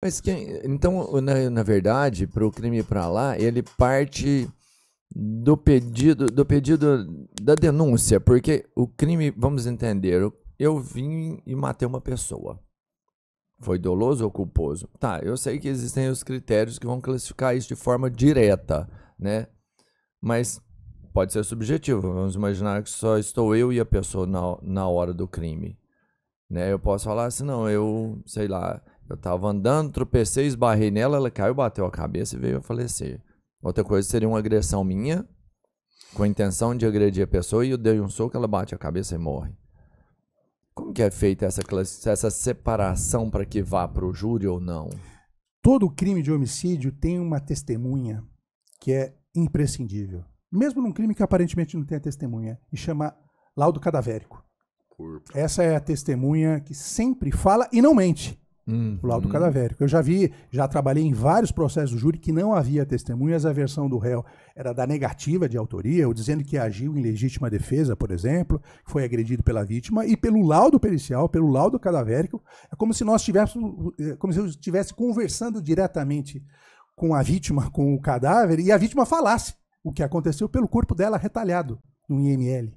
Mas quem, então, na, na verdade, para o crime para lá, ele parte do pedido, do pedido da denúncia, porque o crime, vamos entender, eu vim e matei uma pessoa. Foi doloso ou culposo? Tá, eu sei que existem os critérios que vão classificar isso de forma direta, né? Mas pode ser subjetivo. Vamos imaginar que só estou eu e a pessoa na, na hora do crime. Né? Eu posso falar assim, não, eu, sei lá, eu tava andando, tropecei, esbarrei nela, ela caiu, bateu a cabeça e veio a falecer. Outra coisa seria uma agressão minha, com a intenção de agredir a pessoa, e eu dei um soco, ela bate a cabeça e morre. Como que é feita essa, essa separação para que vá para o júri ou não? Todo crime de homicídio tem uma testemunha que é imprescindível. Mesmo num crime que aparentemente não tem a testemunha, e chama laudo cadavérico. Essa é a testemunha que sempre fala e não mente. Hum, o laudo hum. cadavérico. Eu já vi, já trabalhei em vários processos do júri que não havia testemunhas, a versão do réu era da negativa de autoria, ou dizendo que agiu em legítima defesa, por exemplo, que foi agredido pela vítima, e pelo laudo pericial, pelo laudo cadavérico, é como se nós tivéssemos, é, como se eu estivesse conversando diretamente com a vítima, com o cadáver, e a vítima falasse o que aconteceu pelo corpo dela retalhado no IML.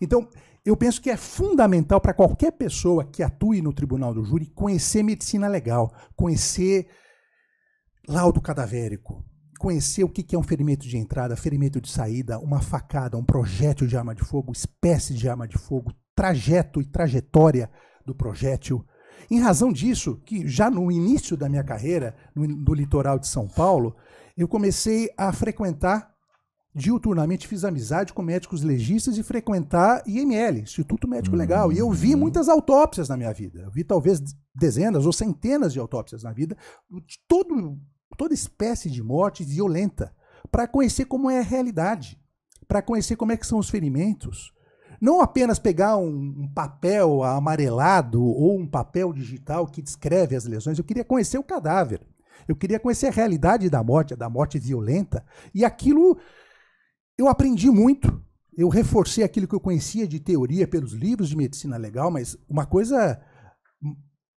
Então, eu penso que é fundamental para qualquer pessoa que atue no tribunal do júri conhecer medicina legal, conhecer laudo cadavérico, conhecer o que é um ferimento de entrada, ferimento de saída, uma facada, um projétil de arma de fogo, espécie de arma de fogo, trajeto e trajetória do projétil. Em razão disso, que já no início da minha carreira, no, no litoral de São Paulo, eu comecei a frequentar Diuturnamente fiz amizade com médicos legistas e frequentar IML, Instituto Médico Legal. E eu vi uhum. muitas autópsias na minha vida. Eu vi talvez dezenas ou centenas de autópsias na vida, de todo, toda espécie de morte violenta, para conhecer como é a realidade, para conhecer como é que são os ferimentos. Não apenas pegar um, um papel amarelado ou um papel digital que descreve as lesões, eu queria conhecer o cadáver. Eu queria conhecer a realidade da morte, da morte violenta, e aquilo eu aprendi muito, eu reforcei aquilo que eu conhecia de teoria pelos livros de medicina legal, mas uma coisa, hum,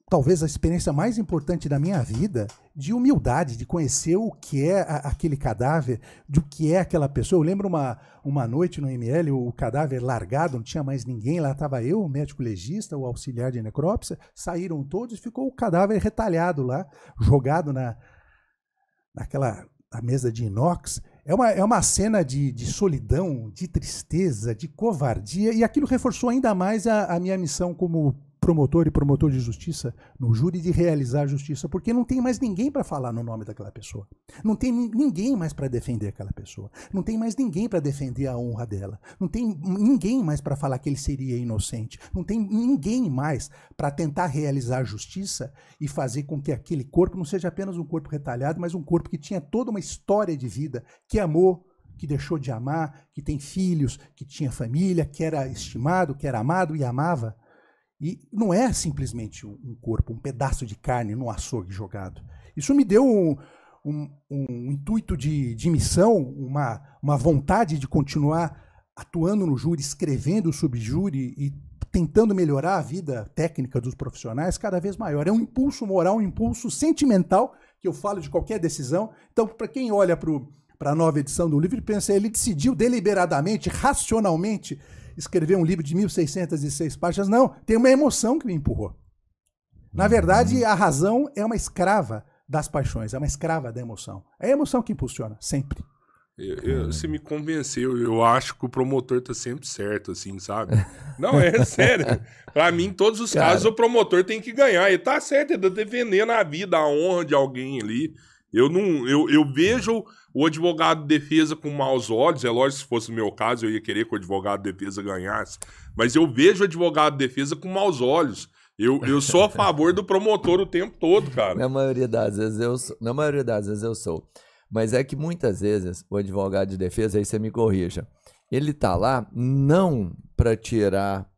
talvez a experiência mais importante da minha vida, de humildade, de conhecer o que é a, aquele cadáver, do que é aquela pessoa. Eu lembro uma, uma noite no ML, o cadáver largado, não tinha mais ninguém, lá estava eu, o médico legista, o auxiliar de necrópsia, saíram todos e ficou o cadáver retalhado lá, jogado na, naquela na mesa de inox. É uma, é uma cena de, de solidão, de tristeza, de covardia, e aquilo reforçou ainda mais a, a minha missão como promotor e promotor de justiça no júri de realizar justiça, porque não tem mais ninguém para falar no nome daquela pessoa. Não tem ninguém mais para defender aquela pessoa. Não tem mais ninguém para defender a honra dela. Não tem ninguém mais para falar que ele seria inocente. Não tem ninguém mais para tentar realizar justiça e fazer com que aquele corpo não seja apenas um corpo retalhado, mas um corpo que tinha toda uma história de vida, que amou, que deixou de amar, que tem filhos, que tinha família, que era estimado, que era amado e amava e não é simplesmente um corpo, um pedaço de carne no açougue jogado. Isso me deu um, um, um intuito de, de missão, uma, uma vontade de continuar atuando no júri, escrevendo sobre júri e tentando melhorar a vida técnica dos profissionais cada vez maior. É um impulso moral, um impulso sentimental, que eu falo de qualquer decisão. Então, para quem olha para a nova edição do livro e pensa, ele decidiu deliberadamente, racionalmente, escrever um livro de 1.606 páginas, não. Tem uma emoção que me empurrou. Na verdade, a razão é uma escrava das paixões, é uma escrava da emoção. É a emoção que impulsiona, sempre. Eu, eu, você me convenceu. Eu acho que o promotor tá sempre certo, assim, sabe? Não, é sério. Pra mim, em todos os Cara. casos, o promotor tem que ganhar. Ele tá certo, ele tá defendendo a vida, a honra de alguém ali. Eu não, eu, eu vejo o advogado de defesa com maus olhos. É lógico, se fosse o meu caso, eu ia querer que o advogado de defesa ganhasse. Mas eu vejo o advogado de defesa com maus olhos. Eu, eu sou a favor do promotor o tempo todo, cara. Na maioria das vezes eu sou. Na maioria das vezes eu sou. Mas é que muitas vezes o advogado de defesa, aí você me corrija, ele tá lá não para tirar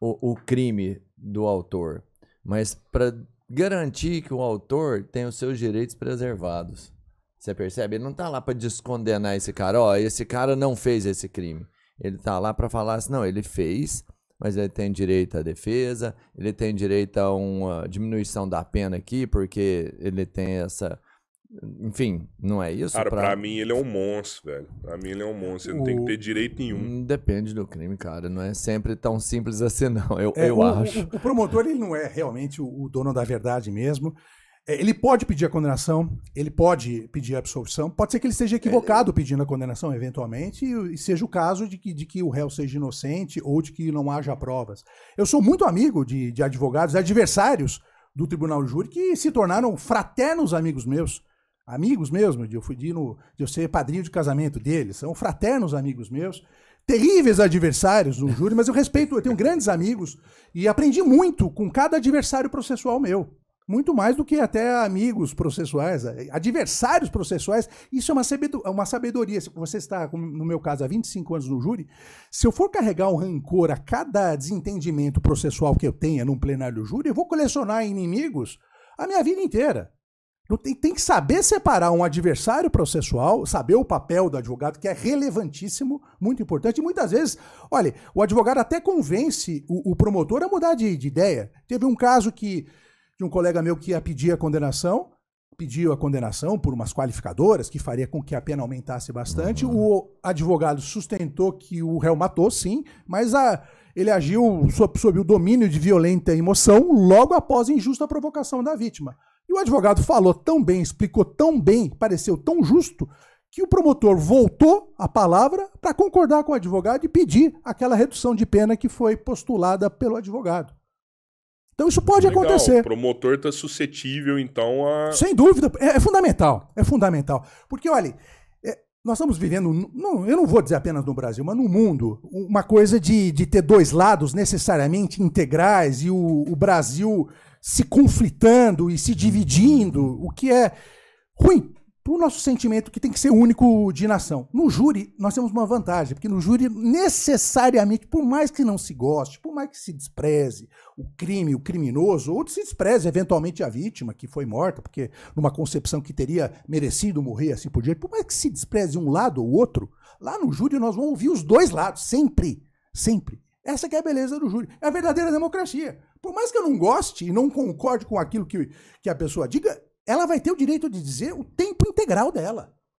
o, o crime do autor, mas para garantir que o autor tenha os seus direitos preservados. Você percebe? Ele não está lá para descondenar esse cara. Ó, oh, esse cara não fez esse crime. Ele está lá para falar assim, não, ele fez, mas ele tem direito à defesa, ele tem direito a uma diminuição da pena aqui, porque ele tem essa enfim, não é isso? Cara, pra... pra... mim ele é um monstro, velho. Pra mim ele é um monstro. Ele o... não tem que ter direito nenhum. Hum, depende do crime, cara. Não é sempre tão simples assim, não. Eu, é, eu o, acho. O, o, promotor, ele não é realmente o, dono da verdade mesmo. É, ele pode pedir a condenação, ele pode pedir a absolvição. Pode ser que ele seja é, equivocado é. pedindo a condenação, eventualmente, e seja o caso de que, de que o réu seja inocente ou de que não haja provas. Eu sou muito amigo de, de advogados, adversários do tribunal de júri, que se tornaram fraternos amigos meus amigos mesmo, eu fui de, no, de eu ser padrinho de casamento deles, são fraternos amigos meus, terríveis adversários no júri, mas eu respeito, eu tenho grandes amigos e aprendi muito com cada adversário processual meu. Muito mais do que até amigos processuais, eh, adversários processuais. Isso é uma sabedoria. É uma sabedoria. Se você está, no meu caso, há 25 anos no júri, se eu for carregar um rancor a cada desentendimento processual que eu tenha num plenário do júri, eu vou colecionar inimigos a minha vida inteira. Tem, que saber separar um adversário processual, saber o papel do advogado, que é relevantíssimo, muito importante. E muitas vezes, olha, o advogado até convence o, o promotor a mudar de, de, ideia. Teve um caso que de um colega meu que ia pedir a condenação, pediu a condenação por umas qualificadoras, que faria com que a pena aumentasse bastante. Uhum. O advogado sustentou que o réu matou, sim, mas a, ele agiu sob, sob o domínio de violenta emoção logo após a injusta provocação da vítima. E o advogado falou tão bem, explicou tão bem, pareceu tão justo, que o promotor voltou a palavra para concordar com o advogado e pedir aquela redução de pena que foi postulada pelo advogado. Então isso pode Legal, acontecer. O promotor está suscetível, então, a. Sem dúvida, é, é fundamental. É fundamental. Porque, olha, nós estamos vivendo, eu não vou dizer apenas no Brasil, mas no mundo, uma coisa de, de ter dois lados necessariamente integrais e o, o Brasil se conflitando e se dividindo, o que é ruim para o nosso sentimento que tem que ser único de nação. No júri, nós temos uma vantagem, porque no júri, necessariamente, por mais que não se goste, por mais que se despreze o crime, o criminoso, ou se despreze eventualmente a vítima que foi morta, porque numa concepção que teria merecido morrer assim por diante, por mais que se despreze um lado ou outro, lá no júri nós vamos ouvir os dois lados, sempre, sempre. Essa que é a beleza do júri, é a verdadeira democracia. Por mais que eu não goste e não concorde com aquilo que, que a pessoa diga, ela vai ter o direito de dizer o tempo integral dela.